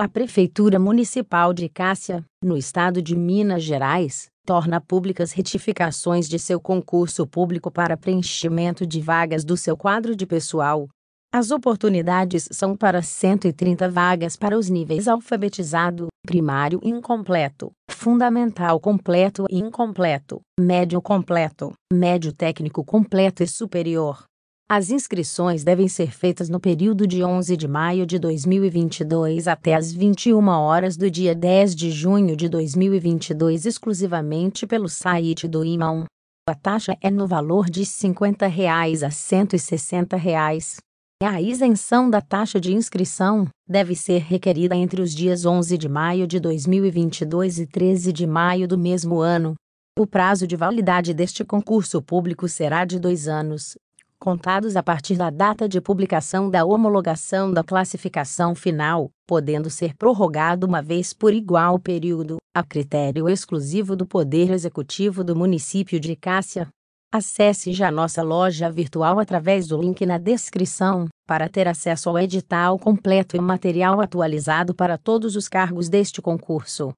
A Prefeitura Municipal de Cássia, no estado de Minas Gerais, torna públicas retificações de seu concurso público para preenchimento de vagas do seu quadro de pessoal. As oportunidades são para 130 vagas para os níveis alfabetizado, primário incompleto, fundamental completo e incompleto, médio completo, médio técnico completo e superior. As inscrições devem ser feitas no período de 11 de maio de 2022 até as 21 horas do dia 10 de junho de 2022 exclusivamente pelo site do IMAUM. A taxa é no valor de R$ 50 a R$ 160. Reais. A isenção da taxa de inscrição deve ser requerida entre os dias 11 de maio de 2022 e 13 de maio do mesmo ano. O prazo de validade deste concurso público será de dois anos, contados a partir da data de publicação da homologação da classificação final, podendo ser prorrogado uma vez por igual período, a critério exclusivo do Poder Executivo do município de Cássia. Acesse já nossa loja virtual através do link na descrição, para ter acesso ao edital completo e material atualizado para todos os cargos deste concurso.